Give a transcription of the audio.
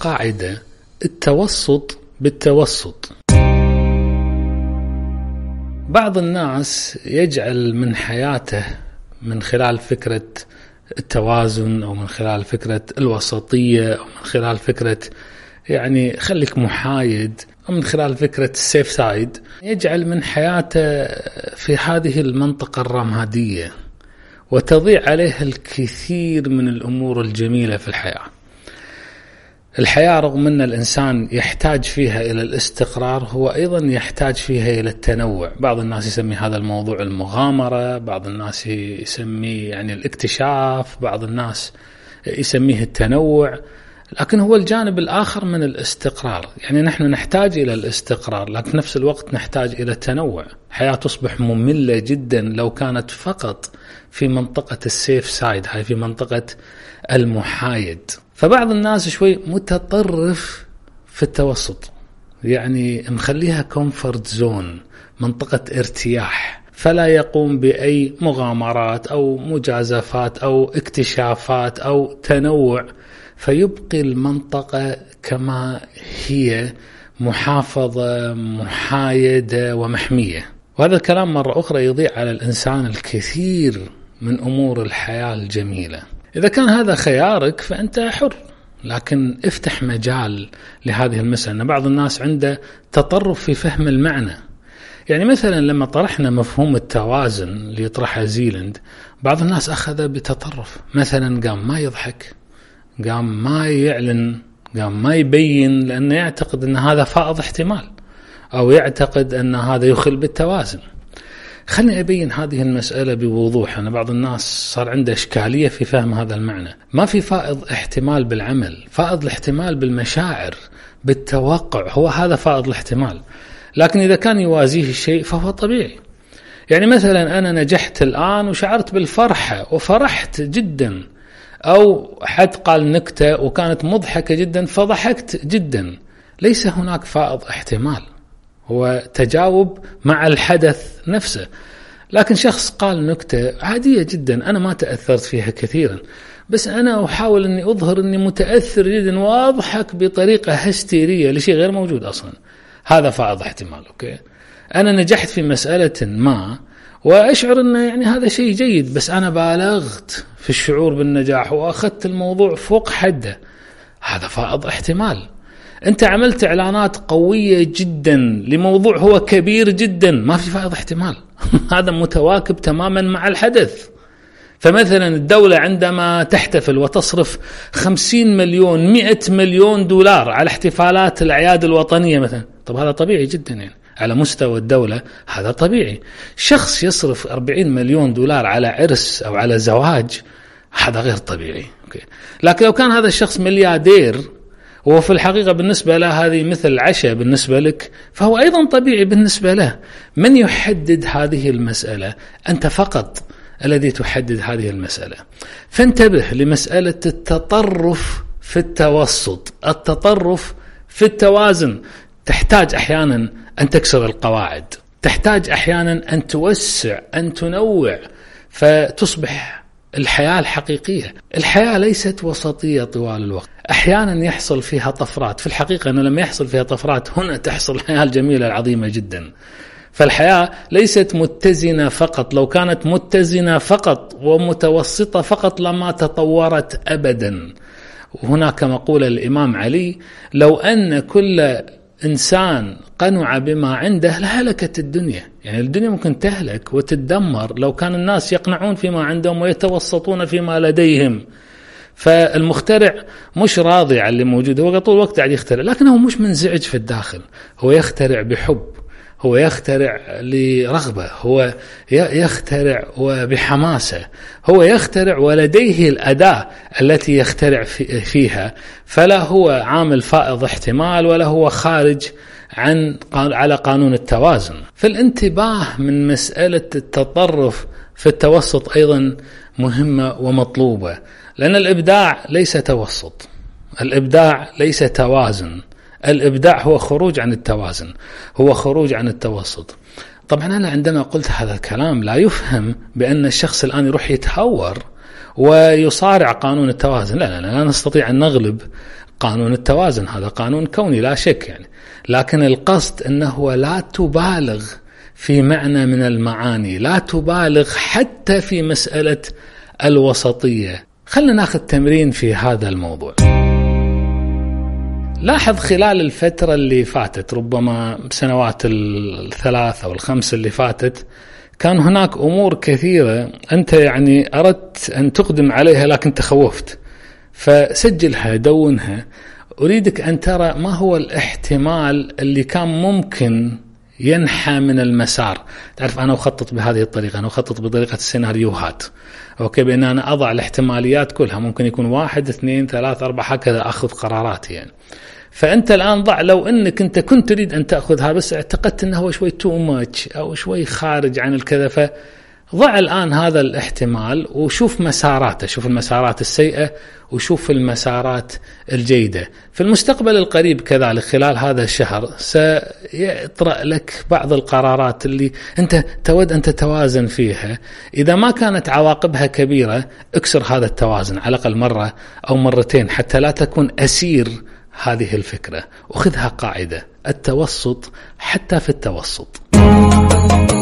قاعدة التوسط بالتوسط بعض الناس يجعل من حياته من خلال فكرة التوازن أو من خلال فكرة الوسطية أو من خلال فكرة يعني خليك محايد أو من خلال فكرة السيف سايد يجعل من حياته في هذه المنطقة الرمادية وتضيع عليه الكثير من الأمور الجميلة في الحياة الحياة رغم أن الإنسان يحتاج فيها إلى الاستقرار هو أيضا يحتاج فيها إلى التنوع بعض الناس يسمي هذا الموضوع المغامرة بعض الناس يسميه يعني الاكتشاف بعض الناس يسميه التنوع لكن هو الجانب الآخر من الاستقرار يعني نحن نحتاج إلى الاستقرار لكن نفس الوقت نحتاج إلى التنوع الحياة تصبح مملة جدا لو كانت فقط في منطقة السيف سايد هاي في منطقة المحايد فبعض الناس شوي متطرف في التوسط يعني مخليها كومفورت زون منطقة ارتياح فلا يقوم بأي مغامرات أو مجازفات أو اكتشافات أو تنوع فيبقي المنطقة كما هي محافظة محايدة ومحمية وهذا الكلام مرة أخرى يضيع على الإنسان الكثير من أمور الحياة الجميلة إذا كان هذا خيارك فأنت حر لكن افتح مجال لهذه المسألة أن بعض الناس عنده تطرف في فهم المعنى يعني مثلا لما طرحنا مفهوم التوازن اللي يطرحه زيلند بعض الناس أخذه بتطرف مثلا قام ما يضحك قام ما يعلن قام ما يبين لأنه يعتقد أن هذا فائض احتمال أو يعتقد أن هذا يخل بالتوازن خلني أبين هذه المسألة بوضوح أنا بعض الناس صار عنده إشكالية في فهم هذا المعنى ما في فائض احتمال بالعمل فائض الاحتمال بالمشاعر بالتوقع هو هذا فائض الاحتمال لكن إذا كان يوازيه الشيء فهو طبيعي يعني مثلا أنا نجحت الآن وشعرت بالفرحة وفرحت جدا أو حد قال نكتة وكانت مضحكة جدا فضحكت جدا ليس هناك فائض احتمال هو تجاوب مع الحدث نفسه لكن شخص قال نكتة عادية جدا أنا ما تأثرت فيها كثيرا بس أنا أحاول أني أظهر أني متأثر جدا وأضحك بطريقة هستيرية لشيء غير موجود أصلا هذا فائض احتمال أوكي أنا نجحت في مسألة ما وأشعر أنه يعني هذا شيء جيد بس أنا بالغت في الشعور بالنجاح وأخذت الموضوع فوق حده هذا فائض احتمال انت عملت اعلانات قويه جدا لموضوع هو كبير جدا ما في فائض احتمال هذا متواكب تماما مع الحدث فمثلا الدولة عندما تحتفل وتصرف 50 مليون 100 مليون دولار على احتفالات الأعياد الوطنية مثلا طب هذا طبيعي جدا يعني على مستوى الدولة هذا طبيعي شخص يصرف 40 مليون دولار على عرس أو على زواج هذا غير طبيعي أوكي. لكن لو كان هذا الشخص ملياردير وفي الحقيقة بالنسبة له هذه مثل عشاء بالنسبة لك فهو أيضا طبيعي بالنسبة له من يحدد هذه المسألة أنت فقط الذي تحدد هذه المسألة فانتبه لمسألة التطرف في التوسط التطرف في التوازن تحتاج أحيانا أن تكسر القواعد تحتاج أحيانا أن توسع أن تنوع فتصبح الحياة الحقيقية الحياة ليست وسطية طوال الوقت أحيانا يحصل فيها طفرات في الحقيقة أنه لما يحصل فيها طفرات هنا تحصل الحياة الجميلة العظيمة جدا فالحياة ليست متزنة فقط لو كانت متزنة فقط ومتوسطة فقط لما تطورت أبدا وهناك مقولة الإمام علي لو أن كل انسان قنع بما عنده لهلكت الدنيا، يعني الدنيا ممكن تهلك وتتدمر لو كان الناس يقنعون فيما عندهم ويتوسطون فيما لديهم. فالمخترع مش راضي عن اللي موجود هو طول الوقت قاعد يخترع لكن هو مش منزعج في الداخل هو يخترع بحب هو يخترع لرغبة هو يخترع وبحماسة هو يخترع ولديه الأداة التي يخترع فيها فلا هو عامل فائض احتمال ولا هو خارج عن على قانون التوازن فالانتباه من مسألة التطرف في التوسط أيضا مهمة ومطلوبة لأن الإبداع ليس توسط الإبداع ليس توازن الإبداع هو خروج عن التوازن هو خروج عن التوسط طبعا أنا عندما قلت هذا الكلام لا يفهم بأن الشخص الآن يروح يتهور ويصارع قانون التوازن لا لا لا, نستطيع أن نغلب قانون التوازن هذا قانون كوني لا شك يعني لكن القصد أنه لا تبالغ في معنى من المعاني لا تبالغ حتى في مسألة الوسطية خلنا ناخذ تمرين في هذا الموضوع لاحظ خلال الفترة اللي فاتت ربما سنوات الثلاث أو الخمس اللي فاتت كان هناك أمور كثيرة أنت يعني أردت أن تقدم عليها لكن تخوفت فسجلها دونها أريدك أن ترى ما هو الاحتمال اللي كان ممكن ينحى من المسار تعرف أنا أخطط بهذه الطريقة أنا أخطط بطريقة السيناريوهات أوكي بأن أنا أضع الاحتماليات كلها ممكن يكون واحد اثنين ثلاث أربعة هكذا أخذ قراراتي يعني فانت الان ضع لو انك انت كنت تريد ان تاخذها بس اعتقدت انه هو شوي تو ماتش او شوي خارج عن الكذا ضع الآن هذا الاحتمال وشوف مساراته شوف المسارات السيئة وشوف المسارات الجيدة في المستقبل القريب كذلك خلال هذا الشهر سيطرأ لك بعض القرارات اللي أنت تود أن تتوازن فيها إذا ما كانت عواقبها كبيرة اكسر هذا التوازن على الأقل مرة أو مرتين حتى لا تكون أسير هذه الفكرة وخذها قاعدة التوسط حتى في التوسط